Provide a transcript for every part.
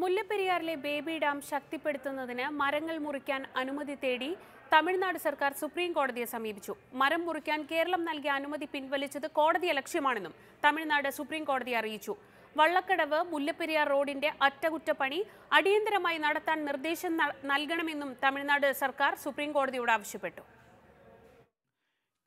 മുല്ലപ്പെരിയാറിലെ baby dam ശക്തിപ്പെടുത്തുന്നതിന് മരങ്ങൾ മുറിക്കാൻ അനുമതി തേടി തമിഴ്നാട് സർക്കാർ സുപ്രീം കോടതിയെ സമീപിച്ചു മരം മുറിക്കാൻ കേരളം നൽകിയ അനുമതി പിൻവലിച്ചത് കോടതിയെ ലക്ഷ്യമാണെന്നും തമിഴ്നാട് സുപ്രീം കോടതി അറിയിച്ചു വള്ളക്കടവ് മുല്ലപ്പെരിയാർ റോഡിന്റെ അറ്റകുറ്റപ്പണി അടിയന്തരമായി നടത്താൻ നിർദ്ദേശം നൽകണമെന്നും തമിഴ്നാട് സർക്കാർ സുപ്രീം കോടതിയോട് ആവശ്യപ്പെട്ടു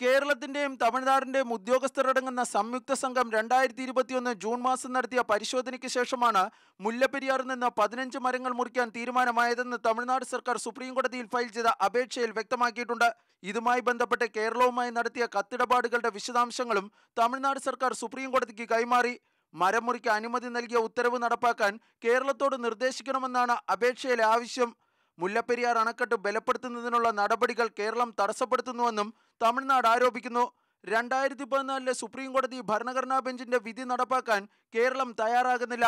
കേരളത്തിന്റെയും തമിഴ്നാടിന്റെയും ഉദ്യോഗസ്ഥരടങ്ങുന്ന സംയുക്ത സംഘം രണ്ടായിരത്തി ഇരുപത്തിയൊന്ന് ജൂൺ മാസം നടത്തിയ പരിശോധനയ്ക്ക് ശേഷമാണ് മുല്ലപ്പെരിയാറിൽ നിന്ന് പതിനഞ്ച് മരങ്ങൾ മുറിക്കാൻ തീരുമാനമായതെന്ന് തമിഴ്നാട് സർക്കാർ സുപ്രീംകോടതിയിൽ ഫയൽ ചെയ്ത അപേക്ഷയിൽ വ്യക്തമാക്കിയിട്ടുണ്ട് ഇതുമായി ബന്ധപ്പെട്ട് കേരളവുമായി നടത്തിയ കത്തിടപാടുകളുടെ വിശദാംശങ്ങളും തമിഴ്നാട് സർക്കാർ സുപ്രീംകോടതിക്ക് കൈമാറി മരം മുറിക്കാൻ അനുമതി നൽകിയ ഉത്തരവ് നടപ്പാക്കാൻ കേരളത്തോട് നിർദ്ദേശിക്കണമെന്നാണ് അപേക്ഷയിലെ ആവശ്യം മുല്ലപ്പെരിയാർ അണക്കെട്ട് ബലപ്പെടുത്തുന്നതിനുള്ള നടപടികൾ കേരളം തടസ്സപ്പെടുത്തുന്നുവെന്നും തമിഴ്നാട് ആരോപിക്കുന്നു രണ്ടായിരത്തി പതിനാലിലെ സുപ്രീം കോടതി ഭരണഘടനാ ബെഞ്ചിന്റെ വിധി നടപ്പാക്കാൻ കേരളം തയ്യാറാകുന്നില്ല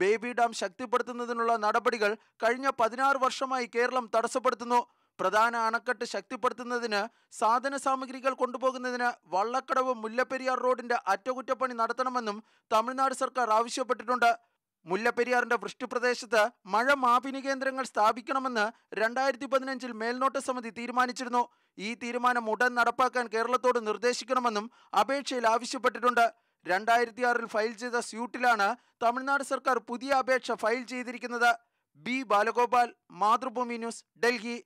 ബേബി ഡാം ശക്തിപ്പെടുത്തുന്നതിനുള്ള നടപടികൾ കഴിഞ്ഞ പതിനാറ് വർഷമായി കേരളം തടസ്സപ്പെടുത്തുന്നു പ്രധാന അണക്കെട്ട് ശക്തിപ്പെടുത്തുന്നതിന് സാധന സാമഗ്രികൾ കൊണ്ടുപോകുന്നതിന് വള്ളക്കടവ് മുല്ലപ്പെരിയാർ റോഡിന്റെ അറ്റകുറ്റപ്പണി നടത്തണമെന്നും തമിഴ്നാട് സർക്കാർ ആവശ്യപ്പെട്ടിട്ടുണ്ട് മുല്ലപ്പെരിയാറിന്റെ വൃഷ്ടിപ്രദേശത്ത് മഴ മാപിനി കേന്ദ്രങ്ങൾ സ്ഥാപിക്കണമെന്ന് രണ്ടായിരത്തി പതിനഞ്ചിൽ മേൽനോട്ട സമിതി തീരുമാനിച്ചിരുന്നു ഈ തീരുമാനം ഉടൻ നടപ്പാക്കാൻ കേരളത്തോട് നിർദ്ദേശിക്കണമെന്നും അപേക്ഷയിൽ ആവശ്യപ്പെട്ടിട്ടുണ്ട് രണ്ടായിരത്തി ആറിൽ ഫയൽ ചെയ്ത സ്യൂട്ടിലാണ് തമിഴ്നാട് സർക്കാർ പുതിയ അപേക്ഷ ഫയൽ ചെയ്തിരിക്കുന്നത് ബി ബാലഗോപാൽ മാതൃഭൂമി ന്യൂസ് ഡൽഹി